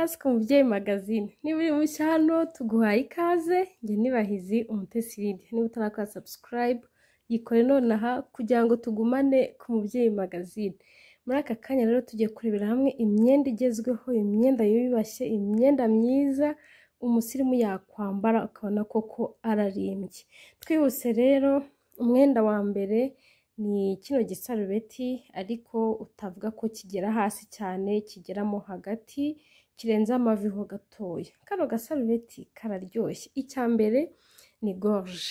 ikaze ku mubyeyi magazine niba uri mushya hano tuguhaye ikaze njye nibahizi umutesi irindi niba utarakora sabusikarayibu yikore nonaha kugira ngo tugumane ku mubyeyi magazine muri aka kanya rero tugiye kurebera hamwe imyenda igezweho imyenda yubashye imyenda myiza umusirimu yakwambara ukabona koko ararimbye twihuse rero umwenda wa mbere ni kino gisarubeti ariko utavuga ko kigera hasi cyane kigeramo hagati kirenze amavi ho gatoya kano gasarubeti kararyoshye icya mbere ni gorge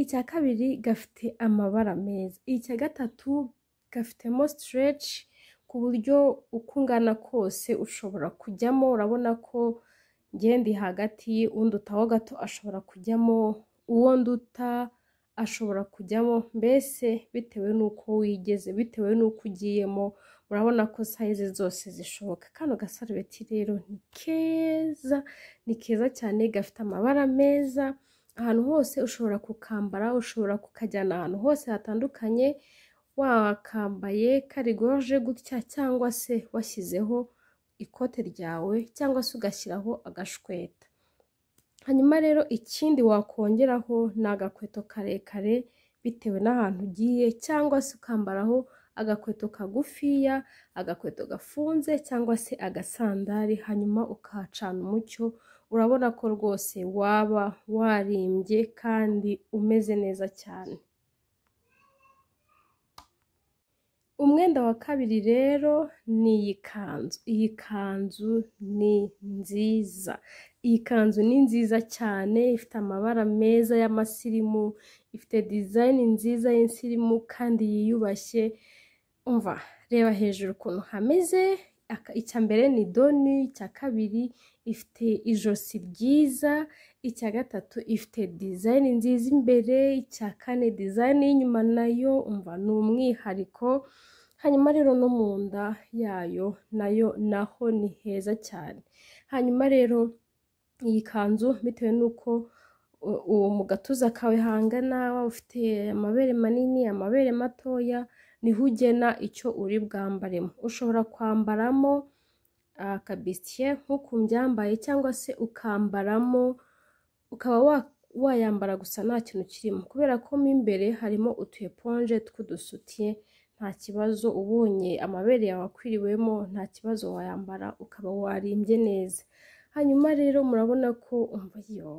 icya kabiri gafite amabara meza icya gatatu gafitemo stretch ku buryo uko ungana kose ushobora kujyamo urabona ko ngende hagati undutaho gato ashobora kujyamo uwo nduta ashobora kujyamo mbese bitewe n'uko wigeze bitewe n'uko ugiyemo urabona ko sayizi zose zishoboka kano gasarubeti rero ni keza ni keza cyane gafite amabara meza ahantu hose ushobora kukambara ushobora kukajyana ahantu hose hatandukanye wakambaye kari gutya cyangwa se washyizeho ikote ryawe cyangwa se ugashyiraho agashweta hanyuma rero ikindi wakongeraho ni agakweto karekare bitewe n'ahantu ugiye cyangwa se ukambaraho agakweto kagufiya, agakweto gafunze cyangwa se agasandari hanyuma ukacana umucyo, urabona ko rwose waba warimbye kandi umeze neza cyane. Umwenda wa kabiri rero ni iyi kanzu, iyi kanzu ni nziza, iyi kanzu ni nziza cyane ifite amabara meza y'amasirimu, ifite dizayini nziza y'isirimu kandi yiyubashye. umva reba hejuru ukuntu hameze icya mbere ni doni icya kabiri ifite ijosi ryiza icya gatatu ifite dizayini nziza imbere icya kane dizayini y'inyuma nayo umva ni umwihariko hanyuma rero no mu nda yayo nayo naho ni heza cyane hanyuma rero iyi kanzu bitewe n'uko uwo mu gatuza kawe hangana ufite amabere manini amabere matoya niho ugena icyo uri bwambaremo ushobora kwambaramo akabisitye nkuku mbyambaye cyangwa se ukambaramo ukaba wayambara gusa nta kintu kirimo kubera ko mo imbere harimo utu eponje tw'udusutiye nta kibazo ubonye amabere yawe akwiriwemo nta kibazo wayambara ukaba warimbye neza hanyuma rero murabona ko iyo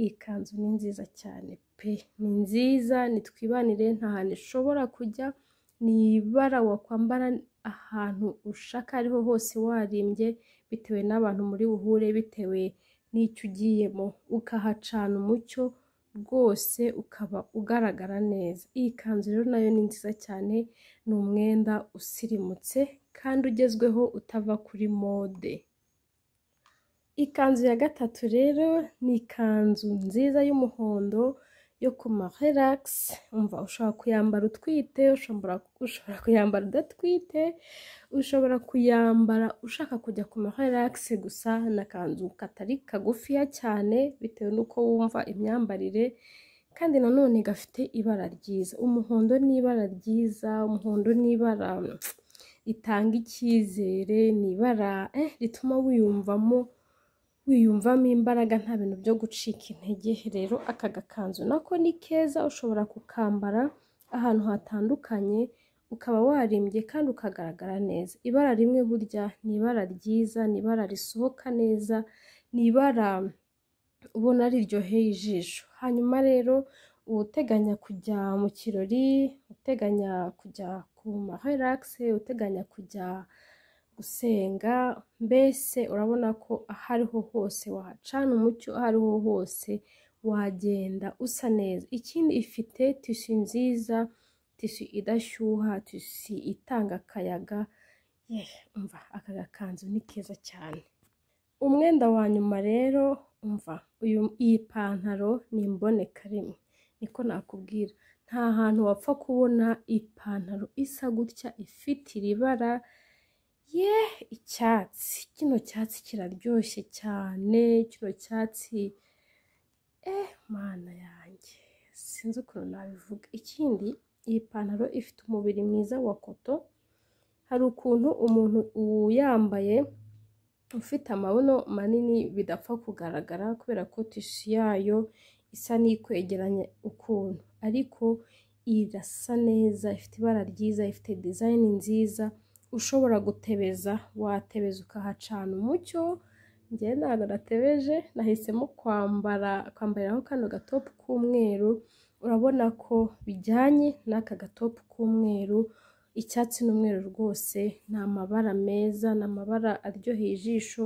iyi kanzu ni nziza cyane pe ni nziza nitwibanire nta hantu ishobora kujya ni ibara wakwambara ahantu ushaka ariho hose warimbye bitewe n'abantu muri buhure bitewe n'icyo ugiyemo ukahacana umucyo rwose ukaba ugaragara neza iyi kanzu rero nayo ni nziza cyane ni umwenda usirimutse kandi ugezweho utava kuri mode ikanzu ya gatatu rero ni ikanzu nziza y'umuhondo yo ku ma relax umva ushobora kuyambara utwite ushobora kuyambara udatwite ushobora kuyambara ushaka kujya kuma ma relax gusa n'akanzu katari kagufiya cyane bitewe n'uko wumva imyambarire kandi nanone gafite ibara ryiza umuhondo ni ibara ryiza umuhondo ni ibara ritanga icyizere ni ibara eh, rituma wiyumvamo wiyumvamo imbaraga nta bintu byo gucika intege rero aka gakanzu nako ni keza ushobora kukambara ahantu hatandukanye ukaba warimbye kandi ukagaragara neza, ibara rimwe burya ni ibara ryiza, ni ibara risohoka neza, ni ibara ubona riryoheye ijisho, hanyuma rero uteganya kujya mu kirori, uteganya kujya ku ma uteganya kujya usenga mbese urabona ko ahariho ariho hose wahacana umucyo aho ariho hose wagenda usa neza ikindi ifite tisi nziza tisi idashyuha tisi itanga akayaga umva aka gakanzu ni keza cyane umwenda wa nyuma rero umva iyi pantaro ni imboneka rimwe niko nakubwira nta hantu wapfa kubona ipantaro isa gutya ifite iri bara ye icyatsi kino cyatsi kiraryoshye cyane kino cyatsi eh mana yanjye sinzi ukuntu nabivuga ikindi iyi pantaro ifite umubiri mwiza wa koto hari ukuntu umuntu uyambaye ufite amabuno manini bidapfa kugaragara kubera ko tishu yayo isa nikwegeranye ukuntu ariko irasa neza ifite ibara ryiza ifite dizayini nziza ushobora gutebeza watebeza ukahacana umucyo ngewe ntabwo natebeje nahisemo kwambara kwambaraho kano gatopu k'umweru urabona ko bijyanye n'aka gatopu k'umweru icyatsi n'umweru rwose ni amabara meza ni amabara aryoheye ijisho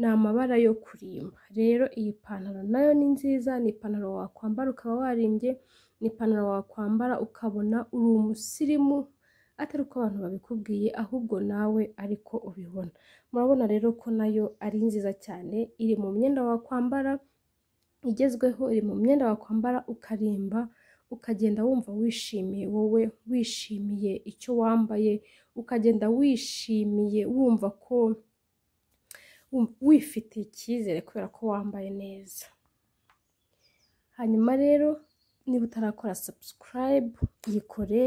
ni amabara yo kurimba rero iyi pantaro nayo ni nziza ni ipantaro wakwambara ukaba warimbye ni ipantaro wakwambara ukabona uri umusirimu atari uko abantu babikubwiye ahubwo nawe ariko ubibona murabona rero ko nayo ari nziza cyane iri mu myenda wakwambara igezweho iri mu myenda wakwambara ukarimba ukagenda wumva wishimiye wowe wishimiye icyo wambaye ukagenda wishimiye wumva ko wifitiye icyizere kubera ko wambaye neza hanyuma rero niba utarakora subscribe yikore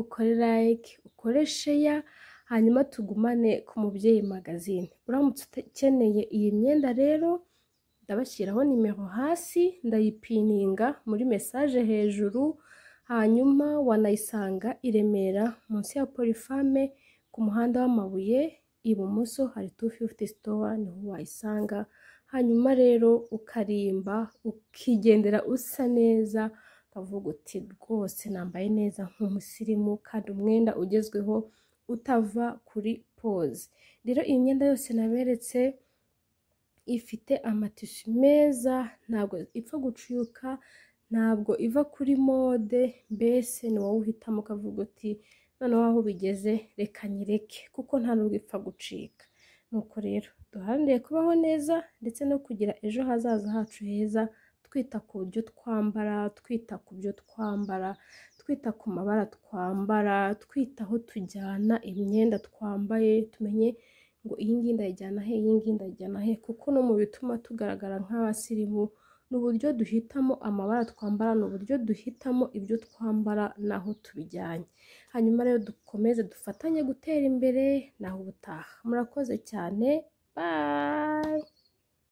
ukore like ukore share hanyuma tugumane ku mubyeyi magazine uramutse ukeneye iyi myenda rero ndabashyiraho nimero hasi ndayipininga muri mesaje hejuru hanyuma wanayisanga i Remera munsi ya Polyfarme ku muhanda w'amabuye ibumoso hari 250 store niho wayisanga hanyuma rero ukarimba ukigendera usa neza ukavuga uti rwose nambaye neza nk'umusirimu kandi umwenda ugezweho utava kuri poze rero iyi myenda yose naberetse ifite amatishi meza ntabwo ipfa gucuyuka ntabwo iva kuri mode mbese ni wowe uhitamo ukavuga uti noneho aho bigeze reka nyireke kuko nta nubwo ipfa gucika nuko rero duharanire kubaho neza ndetse no kugira ejo hazaza hacu heza twita ku buryo twambara twita ku byo twambara twita ku mabara twambara twita aho tujyana imyenda twambaye tumenye ngo iyi ngiyi ndayijyana he iyi ngiyi ndayijyana he kuko no mu bituma tugaragara nk'abasirimu ni uburyo duhitamo amabara twambara ni uburyo duhitamo ibyo twambara n'aho tubijyanye hanyuma rero dukomeze dufatanye gutera imbere naho ubutaha murakoze cyane bye